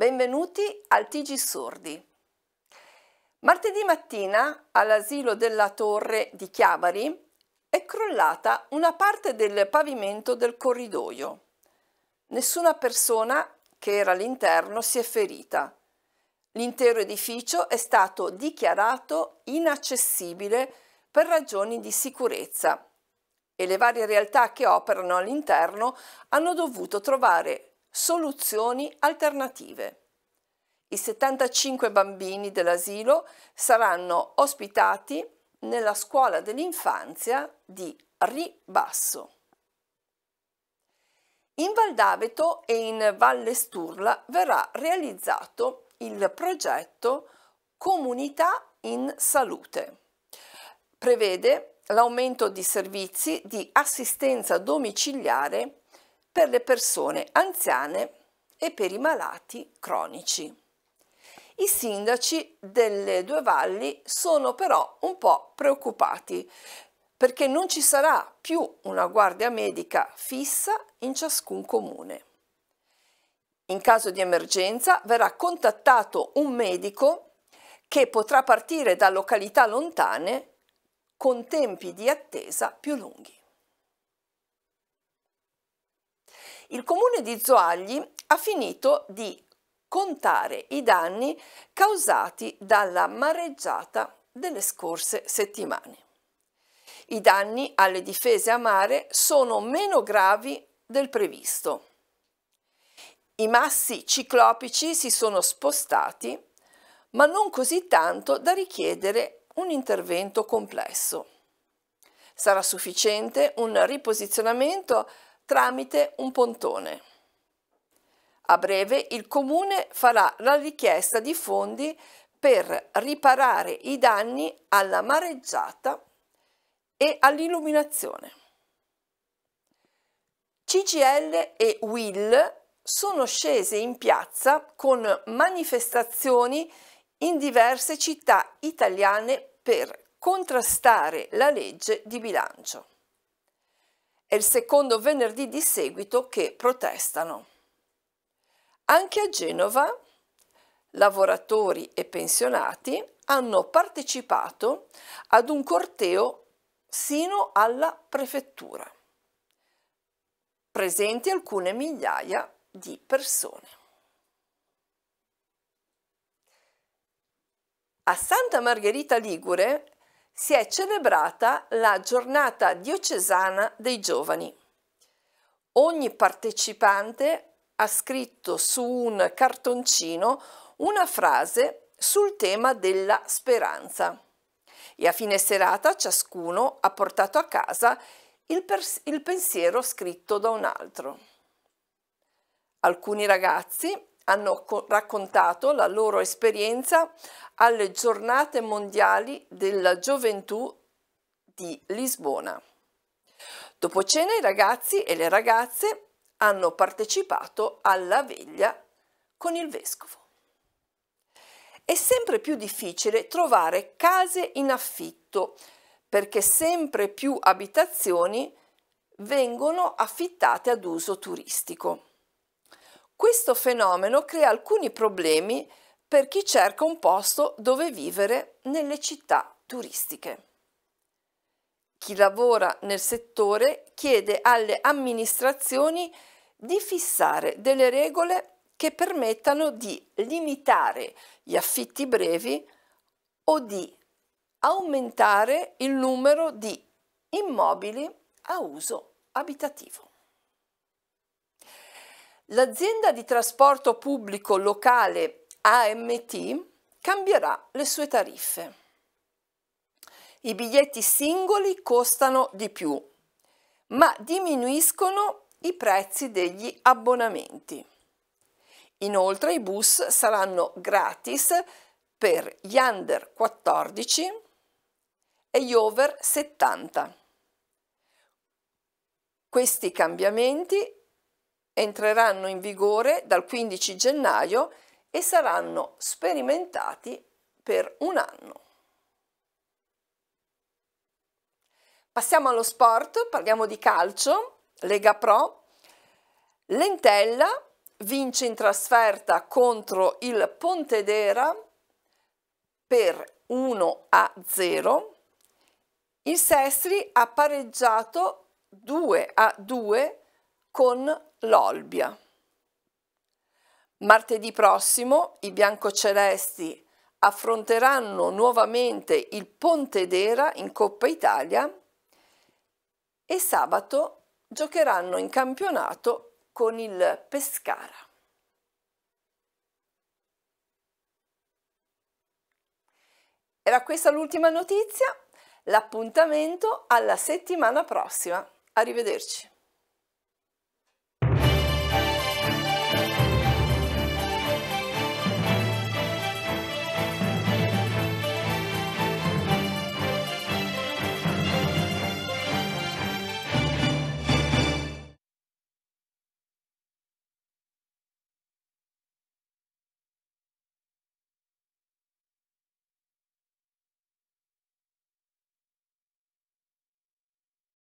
Benvenuti al TG Sordi. Martedì mattina all'asilo della Torre di Chiavari è crollata una parte del pavimento del corridoio. Nessuna persona che era all'interno si è ferita. L'intero edificio è stato dichiarato inaccessibile per ragioni di sicurezza e le varie realtà che operano all'interno hanno dovuto trovare soluzioni alternative. I 75 bambini dell'asilo saranno ospitati nella scuola dell'infanzia di Ribasso. In Val d'Aveto e in Valle Sturla verrà realizzato il progetto Comunità in Salute. Prevede l'aumento di servizi di assistenza domiciliare per le persone anziane e per i malati cronici. I sindaci delle due valli sono però un po' preoccupati perché non ci sarà più una guardia medica fissa in ciascun comune. In caso di emergenza verrà contattato un medico che potrà partire da località lontane con tempi di attesa più lunghi. il comune di Zoagli ha finito di contare i danni causati dalla mareggiata delle scorse settimane. I danni alle difese a mare sono meno gravi del previsto. I massi ciclopici si sono spostati, ma non così tanto da richiedere un intervento complesso. Sarà sufficiente un riposizionamento tramite un pontone. A breve il comune farà la richiesta di fondi per riparare i danni alla mareggiata e all'illuminazione. CGL e Will sono scese in piazza con manifestazioni in diverse città italiane per contrastare la legge di bilancio. È il secondo venerdì di seguito che protestano. Anche a Genova lavoratori e pensionati hanno partecipato ad un corteo sino alla prefettura, presenti alcune migliaia di persone. A Santa Margherita Ligure si è celebrata la giornata diocesana dei giovani. Ogni partecipante ha scritto su un cartoncino una frase sul tema della speranza e a fine serata ciascuno ha portato a casa il, il pensiero scritto da un altro. Alcuni ragazzi hanno raccontato la loro esperienza alle giornate mondiali della gioventù di Lisbona. Dopo cena i ragazzi e le ragazze hanno partecipato alla veglia con il vescovo. È sempre più difficile trovare case in affitto perché sempre più abitazioni vengono affittate ad uso turistico. Questo fenomeno crea alcuni problemi per chi cerca un posto dove vivere nelle città turistiche. Chi lavora nel settore chiede alle amministrazioni di fissare delle regole che permettano di limitare gli affitti brevi o di aumentare il numero di immobili a uso abitativo. L'azienda di trasporto pubblico locale AMT cambierà le sue tariffe. I biglietti singoli costano di più, ma diminuiscono i prezzi degli abbonamenti. Inoltre i bus saranno gratis per gli under 14 e gli over 70. Questi cambiamenti entreranno in vigore dal 15 gennaio e saranno sperimentati per un anno. Passiamo allo sport, parliamo di calcio, Lega Pro. Lentella vince in trasferta contro il Pontedera per 1 a 0. Il Sestri ha pareggiato 2 a 2 con l'Olbia. Martedì prossimo i biancocelesti affronteranno nuovamente il Pontedera in Coppa Italia e sabato giocheranno in campionato con il Pescara. Era questa l'ultima notizia, l'appuntamento alla settimana prossima. Arrivederci.